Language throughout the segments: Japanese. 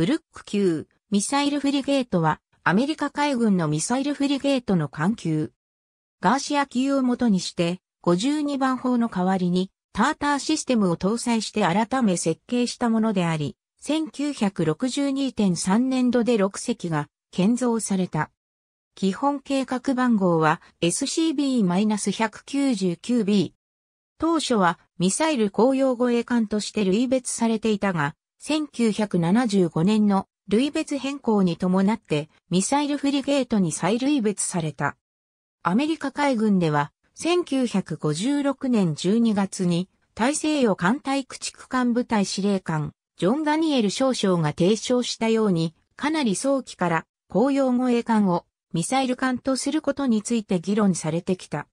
ブルック級ミサイルフリゲートはアメリカ海軍のミサイルフリゲートの艦級。ガーシア級をもとにして52番砲の代わりにターターシステムを搭載して改め設計したものであり、1962.3年度で6隻が建造された。基本計画番号は SCB-199B。当初はミサイル公用護衛艦として類別されていたが、1975年の類別変更に伴ってミサイルフリゲートに再類別された。アメリカ海軍では1956年12月に大西洋艦隊駆逐艦部隊司令官ジョン・ダニエル少将が提唱したようにかなり早期から公用護衛艦をミサイル艦とすることについて議論されてきた。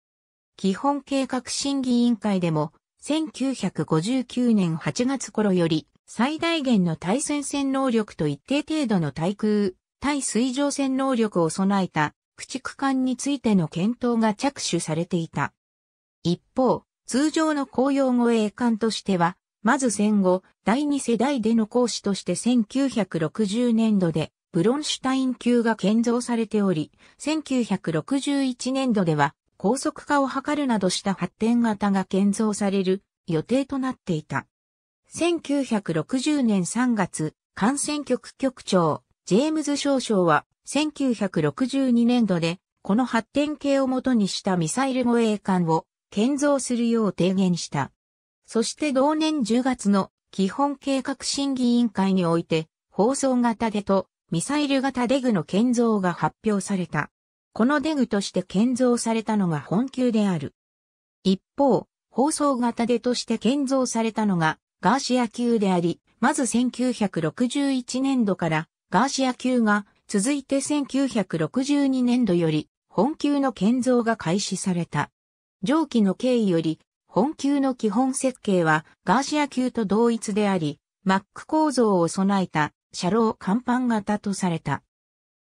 基本計画審議委員会でも1959年8月頃より最大限の対戦戦能力と一定程度の対空、対水上戦能力を備えた駆逐艦についての検討が着手されていた。一方、通常の公用護衛艦としては、まず戦後、第二世代での講師として1960年度で、ブロンシュタイン級が建造されており、1961年度では、高速化を図るなどした発展型が建造される予定となっていた。1960年3月、感染局局長、ジェームズ・ショーシは、1962年度で、この発展系をもとにしたミサイル護衛艦を建造するよう提言した。そして同年10月の基本計画審議委員会において、放送型でとミサイル型デグの建造が発表された。このデグとして建造されたのが本級である。一方、放送型でとして建造されたのがガーシア級であり、まず1961年度からガーシア級が続いて1962年度より本級の建造が開始された。上記の経緯より本級の基本設計はガーシア級と同一であり、マック構造を備えた車両甲板型とされた。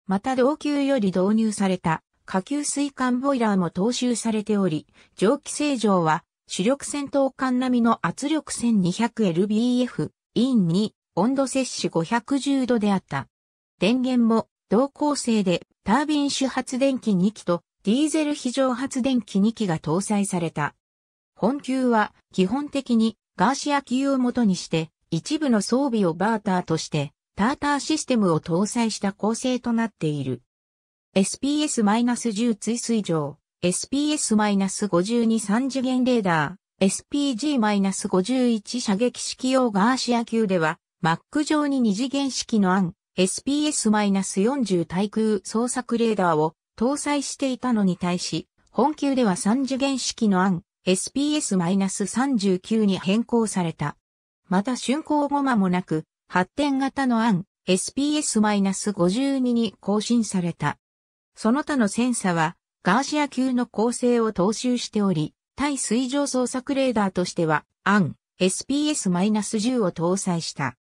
また同級より導入された下級水管ボイラーも踏襲されており、蒸気清浄は主力戦闘艦並みの圧力 1200LBF、インに温度摂取510度であった。電源も同構成でタービン主発電機2機とディーゼル非常発電機2機が搭載された。本級は基本的にガーシア級をもとにして一部の装備をバーターとしてターターシステムを搭載した構成となっている。SPS-10 追水上 SPS-52-3 次元レーダー、SPG-51 射撃式用ガーシア級では、Mac 上に2次元式の案、SPS-40 対空捜索レーダーを搭載していたのに対し、本級では3次元式の案、SPS-39 に変更された。また竣工後間もなく、発展型の案、SPS-52 に更新された。その他の戦査は、ガーシア級の構成を踏襲しており、対水上捜索レーダーとしては、アン、SPS-10 を搭載した。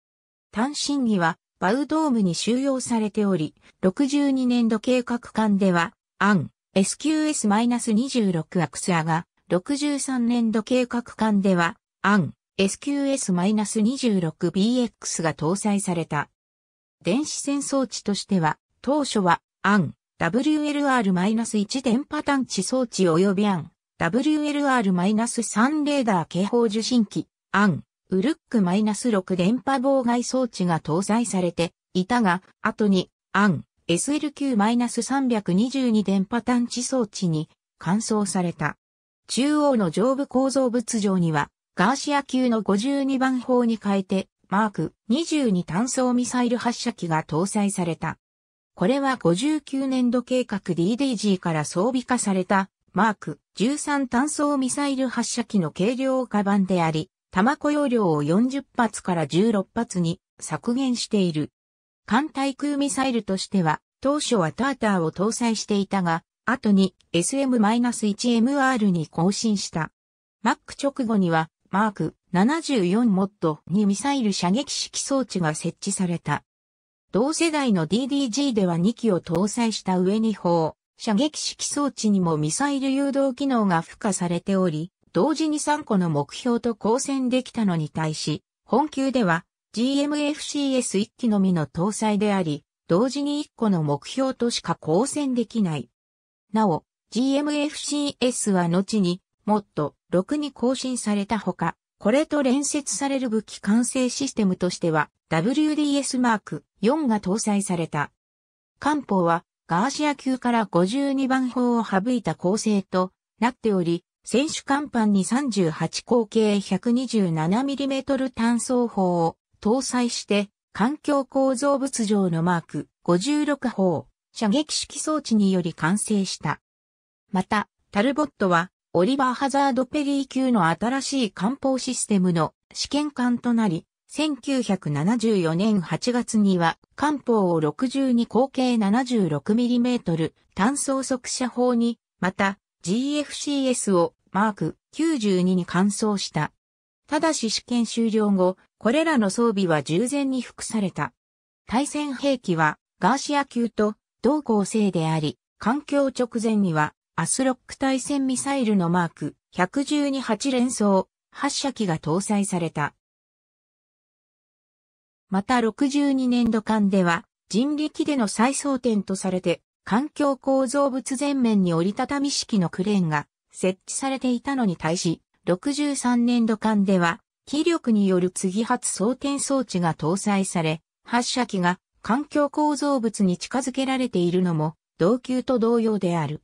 単身儀は、バウドームに収容されており、62年度計画艦では、アン、SQS-26 アクスアが、63年度計画艦では、アン、SQS-26BX が搭載された。電子戦装置としては、当初は、アン、WLR-1 電波探知装置及び AN、WLR-3 レーダー警報受信機、AN、ウルック -6 電波妨害装置が搭載されていたが、後に AN、SLQ-322 電波探知装置に換装された。中央の上部構造物上には、ガーシア級の52番砲に変えて、マーク22単装ミサイル発射機が搭載された。これは59年度計画 DDG から装備化された、マーク13単装ミサイル発射機の軽量化版であり、弾庫容量を40発から16発に削減している。艦対空ミサイルとしては、当初はターターを搭載していたが、後に SM-1MR に更新した。マック直後には、マーク74モッドにミサイル射撃式装置が設置された。同世代の DDG では2機を搭載した上に砲、射撃式装置にもミサイル誘導機能が付加されており、同時に3個の目標と交戦できたのに対し、本級では GMFCS1 機のみの搭載であり、同時に1個の目標としか交戦できない。なお、GMFCS は後に、もっと6に更新されたほか、これと連接される武器完成システムとしては WDS マーク4が搭載された。艦砲はガーシア級から52番砲を省いた構成となっており、選手艦板に38口径 127mm 単装砲を搭載して、環境構造物上のマーク56砲射撃式装置により完成した。また、タルボットはオリバー・ハザード・ペリー級の新しい艦砲システムの試験艦となり、1974年8月には、艦砲を62口径 76mm 単装速射砲に、また GFCS をマーク92に換装した。ただし試験終了後、これらの装備は従前に服された。対戦兵器はガーシア級と同構成であり、環境直前にはアスロック対戦ミサイルのマーク112-8連装発射機が搭載された。また62年度間では人力での再装填とされて環境構造物全面に折りたたみ式のクレーンが設置されていたのに対し63年度間では気力による次発装填装置が搭載され発射機が環境構造物に近づけられているのも同級と同様である。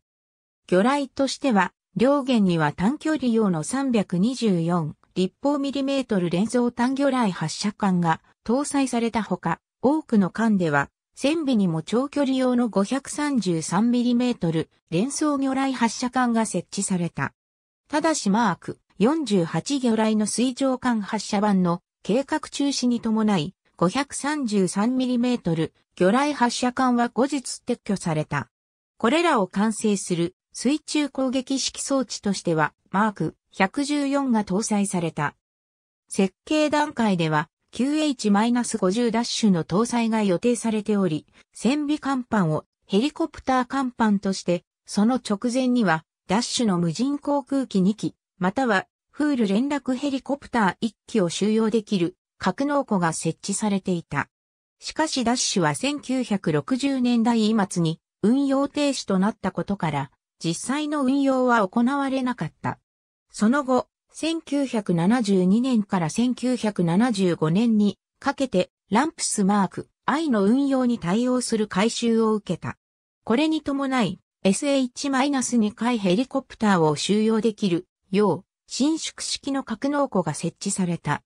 魚雷としては、両舷には短距離用の324立方ミリメートル連装単魚雷発射管が搭載されたほか、多くの艦では、船尾にも長距離用の533ミリメートル連装魚雷発射管が設置された。ただしマーク48魚雷の水上艦発射版の計画中止に伴い、5 3 3トル魚雷発射管は後日撤去された。これらを完成する水中攻撃式装置としては、マーク114が搭載された。設計段階では、QH-50 ダッシュの搭載が予定されており、船尾甲板をヘリコプター甲板として、その直前には、ダッシュの無人航空機2機、または、フール連絡ヘリコプター1機を収容できる格納庫が設置されていた。しかしダッシュは1960年代末に運用停止となったことから、実際の運用は行われなかった。その後、1972年から1975年にかけてランプスマーク I の運用に対応する改修を受けた。これに伴い SH-2 回ヘリコプターを収容できるよう伸縮式の格納庫が設置された。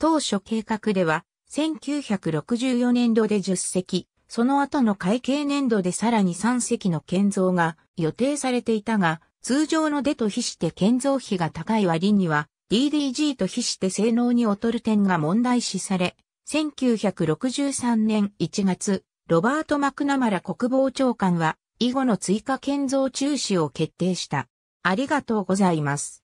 当初計画では1964年度で10隻、その後の会計年度でさらに3隻の建造が予定されていたが、通常の出と比して建造費が高い割には、DDG と比して性能に劣る点が問題視され、1963年1月、ロバート・マクナマラ国防長官は、以後の追加建造中止を決定した。ありがとうございます。